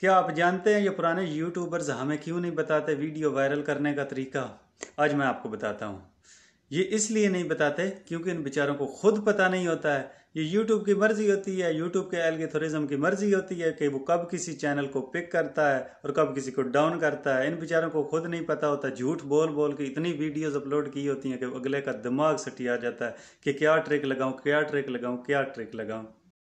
क्या आप जानते हैं ये पुराने यूट्यूबर्स हमें क्यों नहीं बताते वीडियो वायरल करने का तरीका आज मैं आपको बताता हूँ ये इसलिए नहीं बताते क्योंकि इन बेचारों को खुद पता नहीं होता है ये यूट्यूब की मर्जी होती है यूट्यूब के एल्गोथोरिज्म की मर्जी होती है कि वो कब किसी चैनल को पिक करता है और कब किसी को डाउन करता है इन बेचारों को खुद नहीं पता होता झूठ बोल बोल के इतनी वीडियोस अपलोड की होती हैं कि अगले का दिमाग सटिया जाता है कि क्या ट्रिक लगाऊँ क्या ट्रिक लगाऊँ क्या ट्रिक लगाऊँ